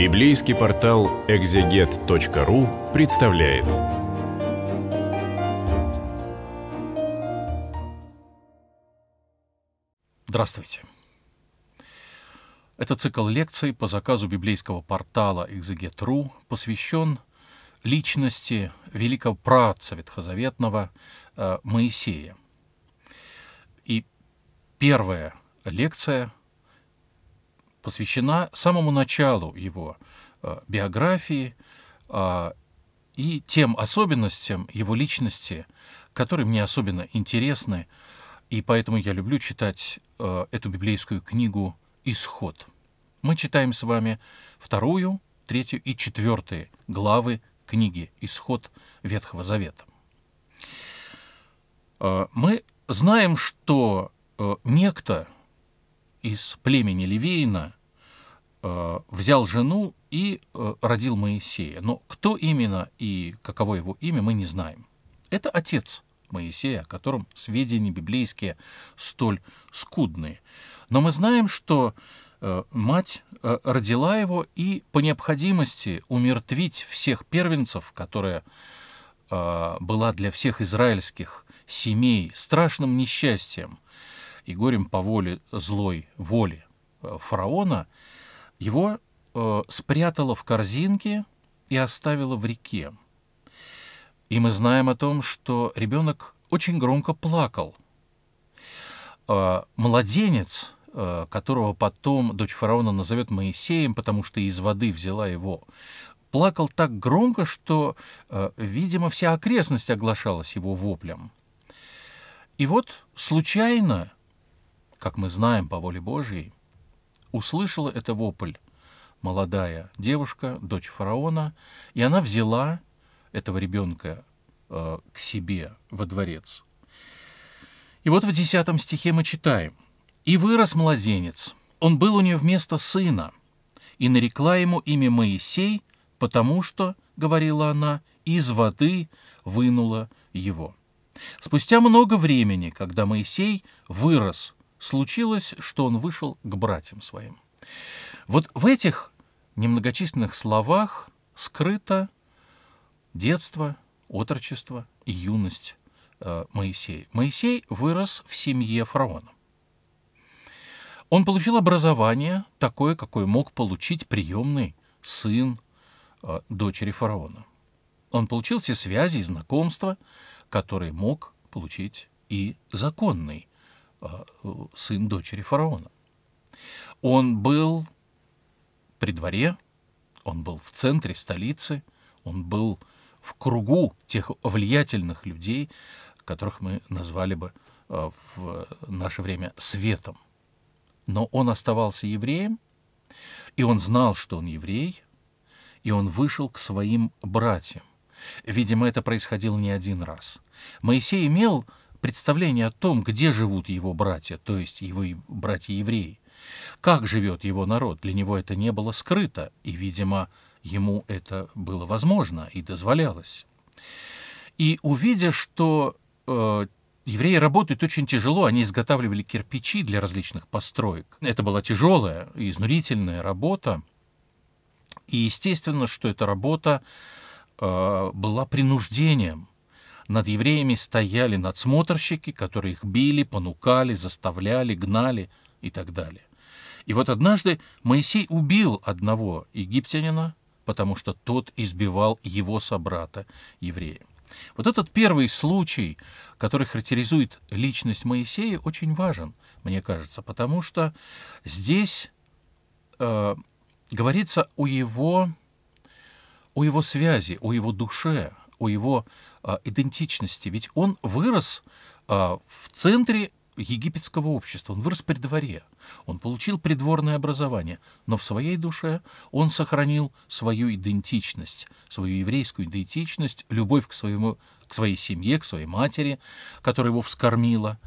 Библейский портал экзегет.ру представляет. Здравствуйте. Это цикл лекций по заказу библейского портала экзегет.ру посвящен личности великого праца ветхозаветного э, Моисея. И первая лекция – посвящена самому началу его э, биографии а, и тем особенностям его личности, которые мне особенно интересны, и поэтому я люблю читать э, эту библейскую книгу «Исход». Мы читаем с вами вторую, третью и четвертую главы книги «Исход Ветхого Завета». Э, мы знаем, что некто из племени Левейна – Э, взял жену и э, родил Моисея. Но кто именно и каково его имя, мы не знаем. Это отец Моисея, о котором сведения библейские столь скудные. Но мы знаем, что э, мать родила его и по необходимости умертвить всех первенцев, которая была для всех израильских семей страшным несчастьем и горем по воле злой воли фараона – его э, спрятала в корзинке и оставила в реке. И мы знаем о том, что ребенок очень громко плакал. Э, младенец, э, которого потом дочь фараона назовет Моисеем, потому что из воды взяла его, плакал так громко, что, э, видимо, вся окрестность оглашалась его воплем. И вот случайно, как мы знаем по воле Божьей, услышала это вопль молодая девушка, дочь фараона, и она взяла этого ребенка э, к себе во дворец. И вот в 10 стихе мы читаем. «И вырос младенец, он был у нее вместо сына, и нарекла ему имя Моисей, потому что, — говорила она, — из воды вынула его». Спустя много времени, когда Моисей вырос случилось, что он вышел к братьям своим. Вот в этих немногочисленных словах скрыто детство, отрочество и юность э, Моисея. Моисей вырос в семье фараона. Он получил образование такое, какое мог получить приемный сын э, дочери фараона. Он получил все связи и знакомства, которые мог получить и законный Э, сын дочери фараона. Он был при дворе, он был в центре столицы, он был в кругу тех влиятельных людей, которых мы назвали бы э, в наше время светом. Но он оставался евреем, и он знал, что он еврей, и он вышел к своим братьям. Видимо, это происходило не один раз. Моисей имел представление о том, где живут его братья, то есть его братья-евреи. Как живет его народ, для него это не было скрыто, и, видимо, ему это было возможно и дозволялось. И увидя, что э, евреи работают очень тяжело, они изготавливали кирпичи для различных построек. Это была тяжелая и изнурительная работа. И естественно, что эта работа э, была принуждением над евреями стояли надсмотрщики, которые их били, понукали, заставляли, гнали и так далее. И вот однажды Моисей убил одного египтянина, потому что тот избивал его собрата, еврея. Вот этот первый случай, который характеризует личность Моисея, очень важен, мне кажется, потому что здесь э, говорится о его, о его связи, о его душе, о его а, идентичности. Ведь он вырос а, в центре египетского общества, он вырос при дворе, он получил придворное образование, но в своей душе он сохранил свою идентичность, свою еврейскую идентичность, любовь к, своему, к своей семье, к своей матери, которая его вскормила,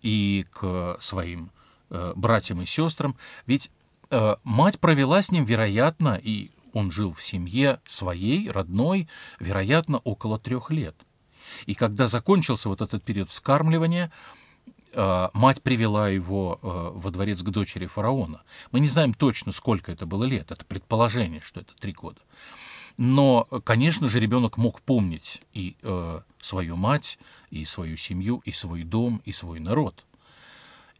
и к своим э, братьям и сестрам. Ведь э, мать провела с ним, вероятно, и он жил в семье своей, родной, вероятно, около трех лет. И когда закончился вот этот период вскармливания, э, мать привела его э, во дворец к дочери фараона. Мы не знаем точно, сколько это было лет. Это предположение, что это три года. Но, конечно же, ребенок мог помнить и э, свою мать, и свою семью, и свой дом, и свой народ.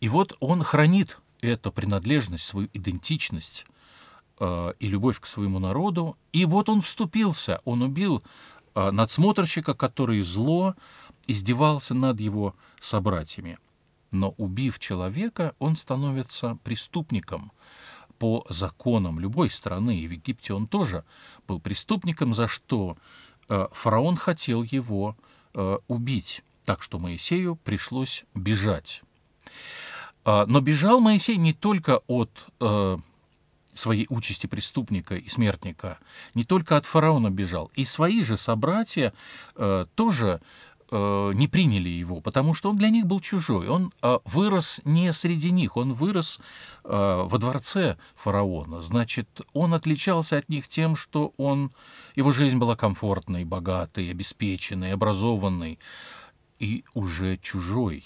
И вот он хранит эту принадлежность, свою идентичность Э, и любовь к своему народу. И вот он вступился, он убил э, надсмотрщика, который зло издевался над его собратьями. Но убив человека, он становится преступником по законам любой страны, и в Египте он тоже был преступником, за что э, фараон хотел его убить. Так что Моисею пришлось бежать. А, но бежал Моисей не только от своей участи преступника и смертника, не только от фараона бежал, и свои же собратья э, тоже э, не приняли его, потому что он для них был чужой. Он э, вырос не среди них, он вырос э, во дворце фараона. Значит, он отличался от них тем, что он, его жизнь была комфортной, богатой, обеспеченной, образованной и уже чужой.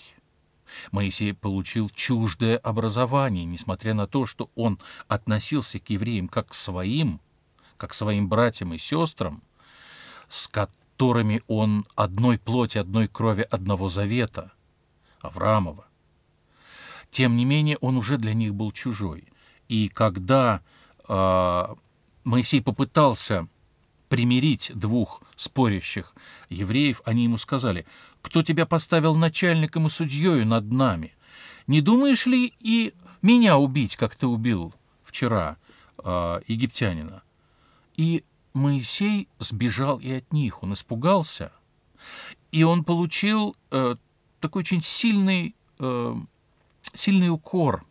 Моисей получил чуждое образование, несмотря на то, что он относился к евреям как к своим, как к своим братьям и сестрам, с которыми он одной плоти, одной крови, одного завета, Авраамова. Тем не менее, он уже для них был чужой. И когда э, Моисей попытался примирить двух спорящих евреев, они ему сказали, кто тебя поставил начальником и судьей над нами. Не думаешь ли и меня убить, как ты убил вчера э, египтянина? И Моисей сбежал и от них, он испугался, и он получил э, такой очень сильный, э, сильный укор.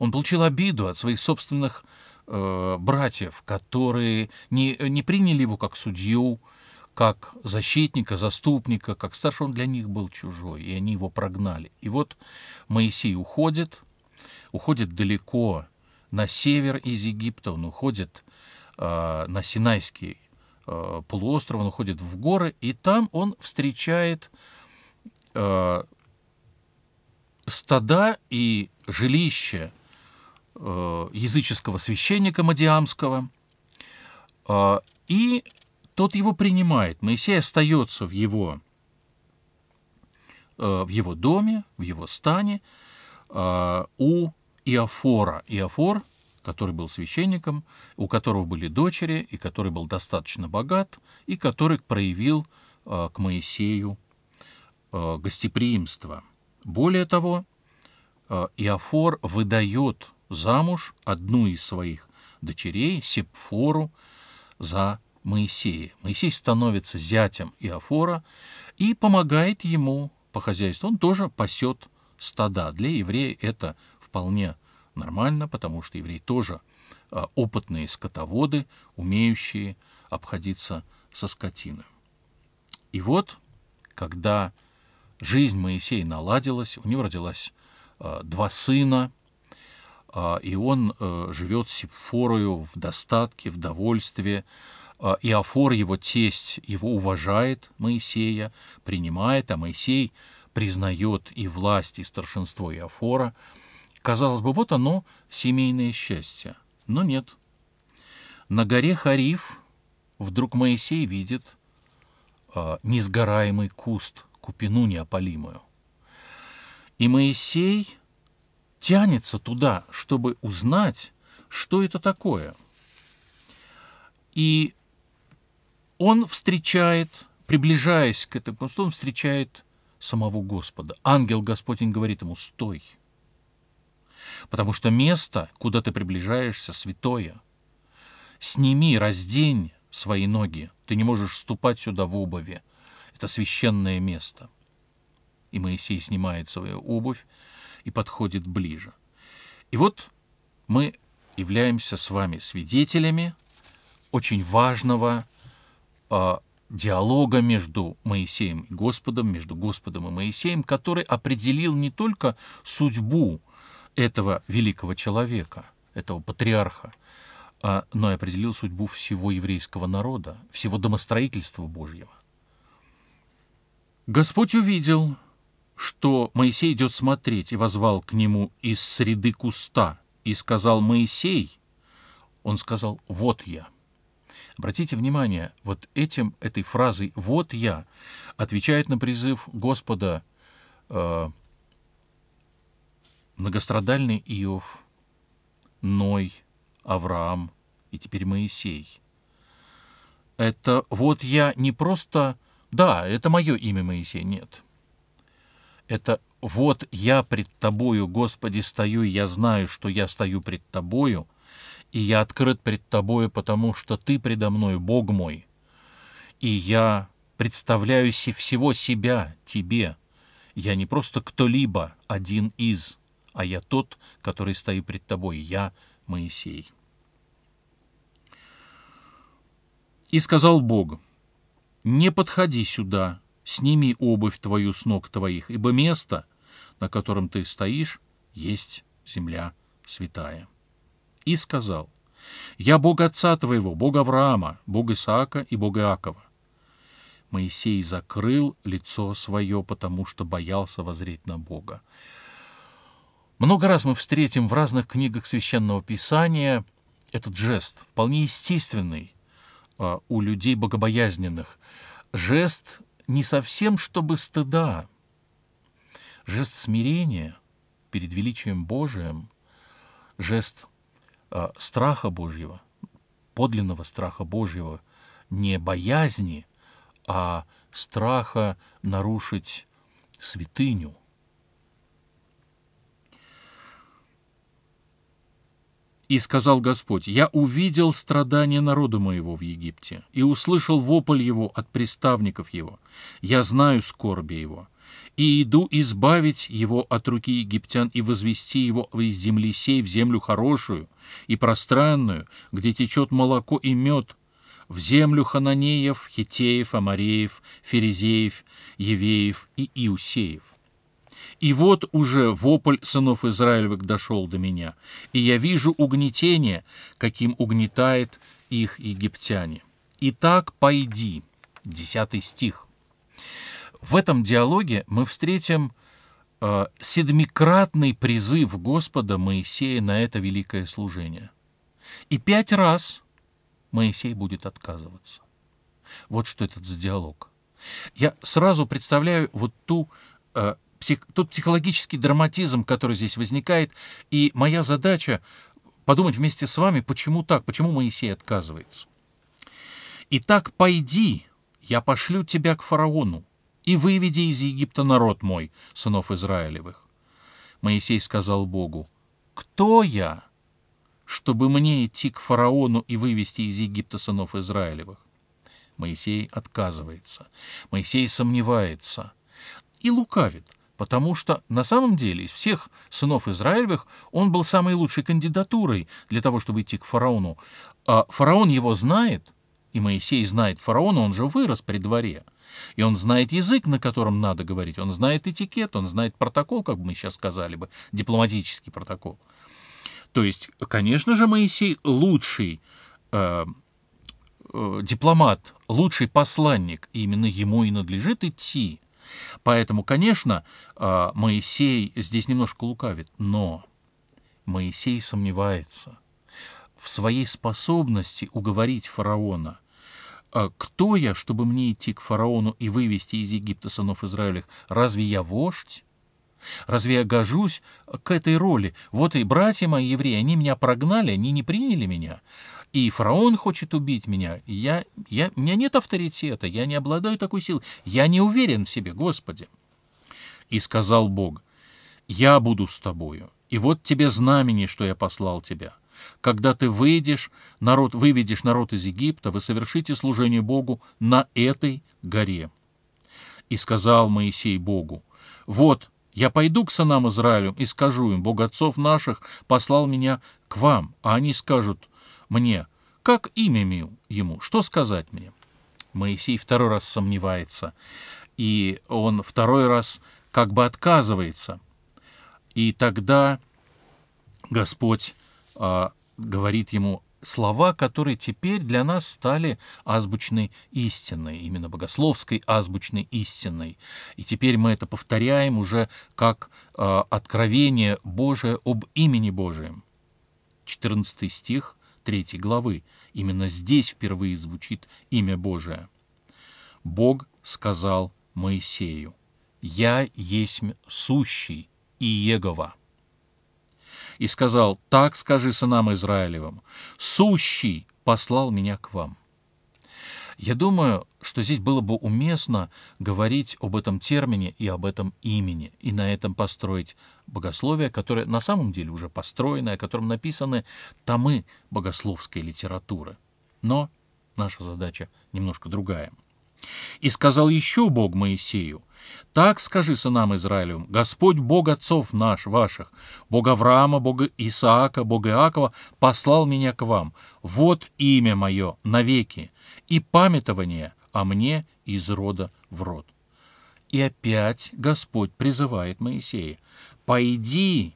Он получил обиду от своих собственных э, братьев, которые не, не приняли его как судью, как защитника, заступника, как старше, он для них был чужой, и они его прогнали. И вот Моисей уходит, уходит далеко на север из Египта, он уходит э, на Синайский э, полуостров, он уходит в горы, и там он встречает э, стада и жилище э, языческого священника Мадиамского, э, и тот его принимает. Моисей остается в его, э, в его доме, в его стане э, у Иофора. Иофор, который был священником, у которого были дочери, и который был достаточно богат, и который проявил э, к Моисею гостеприимство. Более того, Иофор выдает замуж одну из своих дочерей, Сепфору, за Моисея. Моисей становится зятем Иофора и помогает ему по хозяйству. Он тоже пасет стада. Для еврея это вполне нормально, потому что евреи тоже а, опытные скотоводы, умеющие обходиться со скотиной. И вот, когда жизнь Моисея наладилась, у него родилось а, два сына, а, и он э, живет с Сепфорою в достатке, в довольстве, Э, Иофор, его тесть, его уважает, Моисея, принимает, а Моисей признает и власть, и старшинство Иофора. Казалось бы, вот оно, семейное счастье. Но нет. На горе Хариф вдруг Моисей видит э, несгораемый куст, купину неопалимую. И Моисей тянется туда, чтобы узнать, что это такое. И он встречает, приближаясь к этому посту, он встречает самого Господа. Ангел Господень говорит ему, стой, потому что место, куда ты приближаешься, святое. Сними, раздень свои ноги, ты не можешь ступать сюда в обуви. Это священное место. И Моисей снимает свою обувь и подходит ближе. И вот мы являемся с вами свидетелями очень важного а, диалога между Моисеем и Господом, между Господом и Моисеем, который определил не только судьбу этого великого человека, этого патриарха, а, но и определил судьбу всего еврейского народа, всего домостроительства Божьего. Господь увидел, что Моисей идет смотреть, и возвал к нему из среды куста, и сказал «Моисей», он сказал «Вот я». Обратите внимание, вот этим, этой фразой «вот я» отвечает на призыв Господа э, многострадальный Иов, Ной, Авраам и теперь Моисей. Это «вот я» не просто «да, это мое имя Моисей», нет. Это «вот я пред тобою, Господи, стою, я знаю, что я стою пред тобою» — и я открыт пред Тобою, потому что Ты предо мной, Бог мой, и я представляю всего себя Тебе. Я не просто кто-либо, один из, а я тот, который стоит пред Тобой, я Моисей. И сказал Бог, «Не подходи сюда, сними обувь твою с ног твоих, ибо место, на котором ты стоишь, есть земля святая» и сказал, «Я Бог Отца твоего, Бог Авраама, Бог Исаака и Бог Иакова». Моисей закрыл лицо свое, потому что боялся возреть на Бога. Много раз мы встретим в разных книгах Священного Писания этот жест, вполне естественный а, у людей богобоязненных. Жест не совсем чтобы стыда, жест смирения перед величием Божиим, жест Э, страха Божьего, подлинного страха Божьего, не боязни, а страха нарушить святыню. И сказал Господь, «Я увидел страдания народа моего в Египте, и услышал вопль его от приставников его. Я знаю скорби его, и иду избавить его от руки египтян и возвести его из земли сей в землю хорошую и пространную, где течет молоко и мед, в землю хананеев, хитеев, амареев, ферезеев, евеев и иусеев. И вот уже вопль сынов Израилевых дошел до меня, и я вижу угнетение, каким угнетает их египтяне. «Итак, пойди» — десятый стих. В этом диалоге мы встретим э, седмикратный призыв Господа Моисея на это великое служение. И пять раз Моисей будет отказываться. Вот что этот за диалог. Я сразу представляю вот ту э, псих, тот психологический драматизм, который здесь возникает, и моя задача подумать вместе с вами, почему так, почему Моисей отказывается. «Итак, пойди, я пошлю тебя к фараону, и выведи из Египта народ мой, сынов Израилевых». Моисей сказал Богу, «Кто я, чтобы мне идти к фараону и вывести из Египта сынов Израилевых?» Моисей отказывается. Моисей сомневается и лукавит, потому что на самом деле из всех сынов Израилевых он был самой лучшей кандидатурой для того, чтобы идти к фараону. А фараон его знает, и Моисей знает фараона, он же вырос при дворе. И он знает язык, на котором надо говорить, он знает этикет, он знает протокол, как мы сейчас сказали бы, дипломатический протокол. То есть, конечно же, Моисей лучший э, э, дипломат, лучший посланник, и именно ему и надлежит идти. Поэтому, конечно, э, Моисей здесь немножко лукавит, но Моисей сомневается в своей способности уговорить фараона – «А кто я, чтобы мне идти к фараону и вывести из Египта сынов Израилях? Разве я вождь? Разве я гожусь к этой роли? Вот и братья мои евреи, они меня прогнали, они не приняли меня. И фараон хочет убить меня. Я, я, у меня нет авторитета, я не обладаю такой силой. Я не уверен в себе, Господи. И сказал Бог, я буду с тобою. И вот тебе знамени, что я послал тебя. Когда ты выйдешь, народ, выведешь народ из Египта, вы совершите служение Богу на этой горе. И сказал Моисей Богу, вот я пойду к сынам Израилю и скажу им, Бог отцов наших послал меня к вам, а они скажут мне, как имя ему, что сказать мне? Моисей второй раз сомневается, и он второй раз как бы отказывается. И тогда Господь а, говорит ему слова, которые теперь для нас стали азбучной истиной, именно богословской азбучной истиной. И теперь мы это повторяем уже как э, откровение Божие об имени Божием. 14 стих 3 главы. Именно здесь впервые звучит имя Божие. «Бог сказал Моисею, «Я есть сущий и Егова и сказал, «Так скажи сынам Израилевым, сущий послал меня к вам». Я думаю, что здесь было бы уместно говорить об этом термине и об этом имени, и на этом построить богословие, которое на самом деле уже построено, о котором написаны томы богословской литературы. Но наша задача немножко другая. «И сказал еще Бог Моисею, так скажи сынам Израилевым, Господь Бог отцов наш, ваших, Бог Авраама, Бога Исаака, Бога Иакова, послал меня к вам. Вот имя мое навеки, и памятование о мне из рода в род. И опять Господь призывает Моисея, «Пойди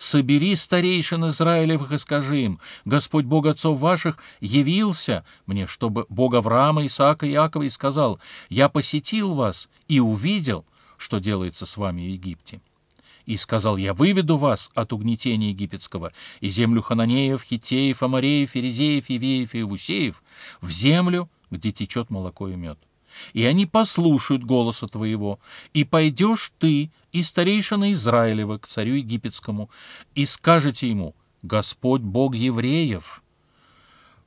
собери старейшин Израилевых и скажи им, Господь Бог отцов ваших явился мне, чтобы Бог Авраама, Исаака и Иакова, и сказал, я посетил вас и увидел, что делается с вами в Египте. И сказал, я выведу вас от угнетения египетского и землю хананеев, хитеев, амареев, ферезеев, евеев и евусеев в землю, где течет молоко и мед и они послушают голоса твоего, и пойдешь ты и старейшина Израилева к царю египетскому, и скажете ему, Господь Бог евреев,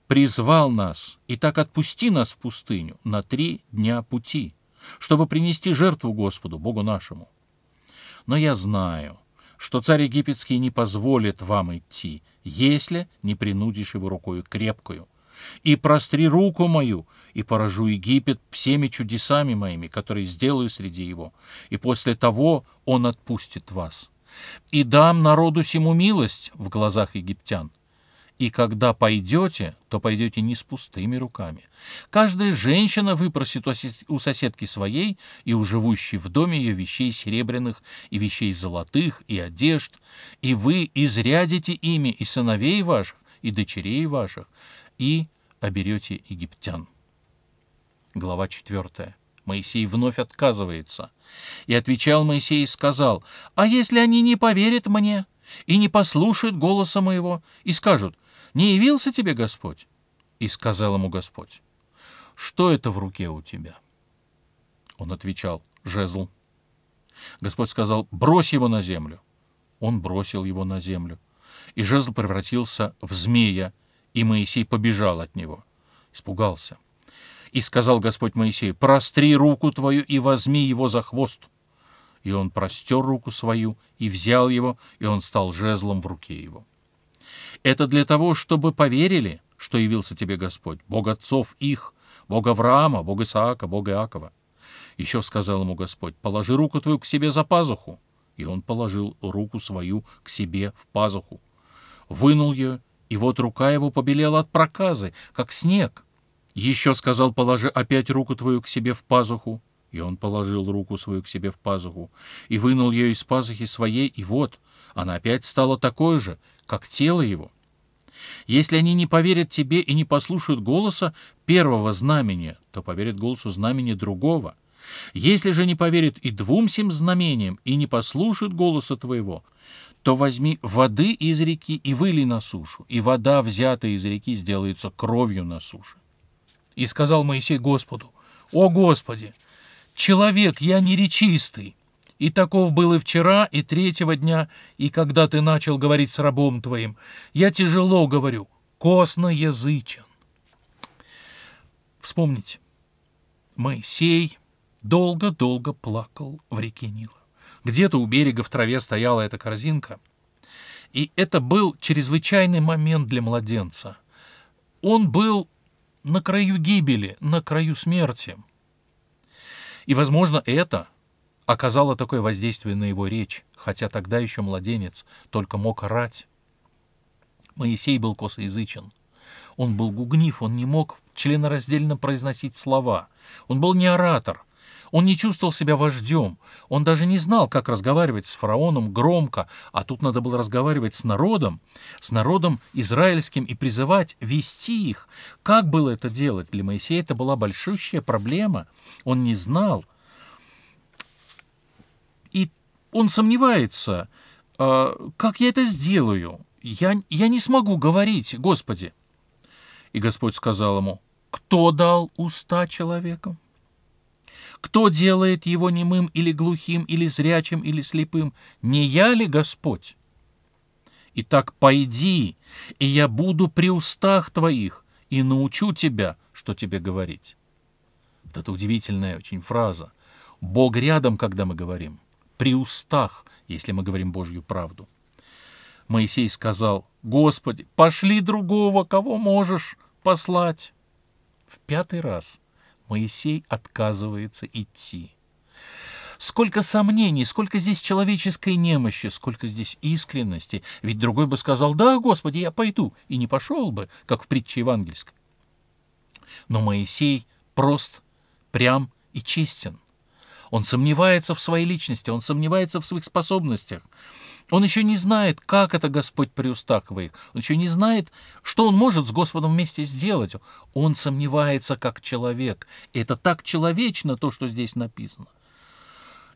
призвал нас, и так отпусти нас в пустыню на три дня пути, чтобы принести жертву Господу, Богу нашему. Но я знаю, что царь египетский не позволит вам идти, если не принудишь его рукою крепкую, и простри руку мою, и поражу Египет всеми чудесами моими, которые сделаю среди его, и после того он отпустит вас. И дам народу сему милость в глазах египтян, и когда пойдете, то пойдете не с пустыми руками. Каждая женщина выпросит у соседки своей и у живущей в доме ее вещей серебряных и вещей золотых и одежд, и вы изрядите ими и сыновей ваших, и дочерей ваших, и оберете египтян. Глава 4. Моисей вновь отказывается. И отвечал Моисей и сказал, «А если они не поверят мне и не послушают голоса моего, и скажут, «Не явился тебе Господь?» И сказал ему Господь, «Что это в руке у тебя?» Он отвечал, «Жезл». Господь сказал, «Брось его на землю». Он бросил его на землю, и жезл превратился в змея, и Моисей побежал от него. Испугался. И сказал Господь Моисею, «Простри руку твою и возьми его за хвост». И он простер руку свою и взял его, и он стал жезлом в руке его. Это для того, чтобы поверили, что явился тебе Господь, Бог отцов их, Бог Авраама, Бог Исаака, Бог Иакова. Еще сказал ему Господь, «Положи руку твою к себе за пазуху». И он положил руку свою к себе в пазуху, вынул ее и вот рука его побелела от проказы, как снег. Еще сказал, положи опять руку твою к себе в пазуху. И он положил руку свою к себе в пазуху и вынул ее из пазухи своей, и вот, она опять стала такой же, как тело его. Если они не поверят тебе и не послушают голоса первого знамения, то поверят голосу знамения другого. Если же не поверят и двум сим знамениям и не послушают голоса твоего, то возьми воды из реки и выли на сушу, и вода, взятая из реки, сделается кровью на суше. И сказал Моисей Господу, «О Господи, человек я неречистый, и таков был и вчера, и третьего дня, и когда ты начал говорить с рабом твоим, я тяжело говорю, косноязычен». Вспомните, Моисей долго-долго плакал в реке Нила. Где-то у берега в траве стояла эта корзинка. И это был чрезвычайный момент для младенца. Он был на краю гибели, на краю смерти. И, возможно, это оказало такое воздействие на его речь, хотя тогда еще младенец только мог орать. Моисей был косоязычен. Он был гугнив, он не мог членораздельно произносить слова. Он был не оратор, он не чувствовал себя вождем, он даже не знал, как разговаривать с фараоном громко, а тут надо было разговаривать с народом, с народом израильским и призывать вести их. Как было это делать? Для Моисея это была большущая проблема, он не знал. И он сомневается, а, как я это сделаю? Я, я не смогу говорить, Господи. И Господь сказал ему, кто дал уста человекам?» Кто делает его немым или глухим, или зрячим, или слепым? Не я ли Господь? Итак, пойди, и я буду при устах твоих, и научу тебя, что тебе говорить. Вот это удивительная очень фраза. Бог рядом, когда мы говорим, при устах, если мы говорим Божью правду. Моисей сказал, «Господи, пошли другого, кого можешь послать». В пятый раз – Моисей отказывается идти. Сколько сомнений, сколько здесь человеческой немощи, сколько здесь искренности. Ведь другой бы сказал, да, Господи, я пойду, и не пошел бы, как в притче евангельской. Но Моисей прост, прям и честен. Он сомневается в своей личности, он сомневается в своих способностях. Он еще не знает, как это Господь приустакивает. Он еще не знает, что он может с Господом вместе сделать. Он сомневается как человек. И это так человечно то, что здесь написано.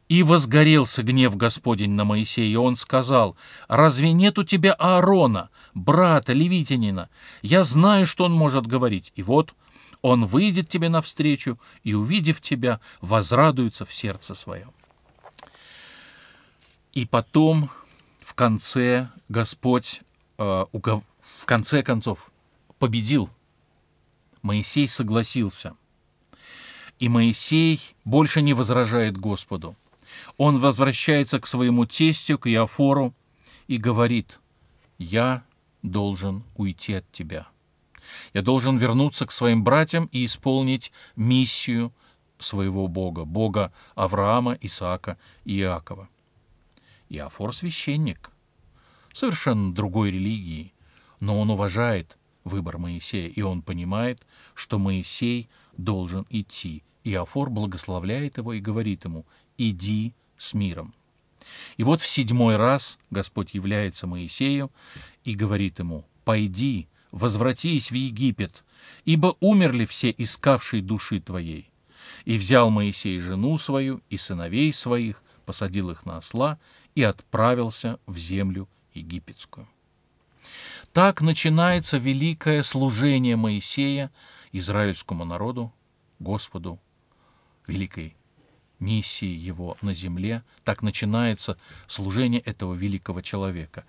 «И возгорелся гнев Господень на Моисея, и он сказал, «Разве нет у тебя Аарона, брата левитянина? Я знаю, что он может говорить. И вот он выйдет тебе навстречу, и, увидев тебя, возрадуется в сердце своем». И потом конце Господь, э, угов... в конце концов, победил. Моисей согласился. И Моисей больше не возражает Господу. Он возвращается к своему тестю, к Иофору, и говорит, «Я должен уйти от тебя. Я должен вернуться к своим братьям и исполнить миссию своего Бога, Бога Авраама, Исаака и Иакова». Иофор – священник, совершенно другой религии, но он уважает выбор Моисея, и он понимает, что Моисей должен идти. Иофор благословляет его и говорит ему «иди с миром». И вот в седьмой раз Господь является Моисею и говорит ему «пойди, возвратись в Египет, ибо умерли все искавшие души твоей». И взял Моисей жену свою и сыновей своих, посадил их на осла и отправился в землю египетскую. Так начинается великое служение Моисея израильскому народу, Господу, великой миссии его на земле. Так начинается служение этого великого человека.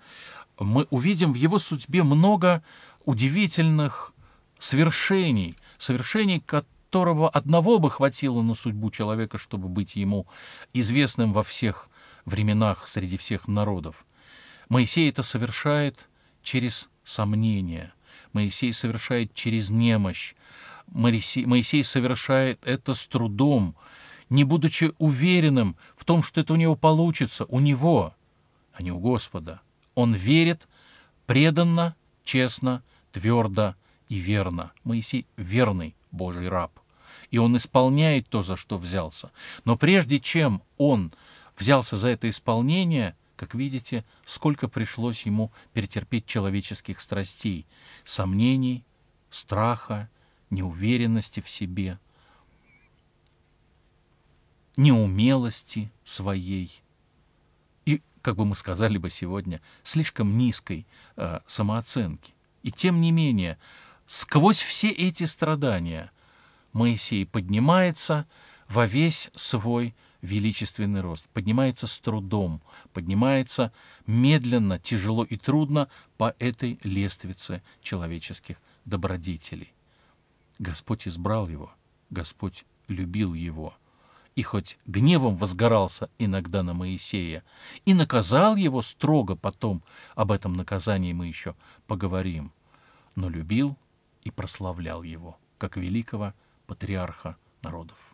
Мы увидим в его судьбе много удивительных свершений, совершений которого одного бы хватило на судьбу человека, чтобы быть ему известным во всех временах среди всех народов. Моисей это совершает через сомнение, Моисей совершает через немощь, Моисей, Моисей совершает это с трудом, не будучи уверенным в том, что это у него получится, у него, а не у Господа. Он верит преданно, честно, твердо и верно. Моисей верный Божий раб, и он исполняет то, за что взялся. Но прежде чем он взялся за это исполнение, как видите, сколько пришлось ему перетерпеть человеческих страстей, сомнений, страха, неуверенности в себе, неумелости своей и, как бы мы сказали бы сегодня, слишком низкой э, самооценки. И тем не менее, сквозь все эти страдания Моисей поднимается во весь свой величественный рост. Поднимается с трудом, поднимается медленно, тяжело и трудно по этой лествице человеческих добродетелей. Господь избрал его, Господь любил его. И хоть гневом возгорался иногда на Моисея, и наказал его строго потом, об этом наказании мы еще поговорим, но любил и прославлял его, как великого патриарха народов.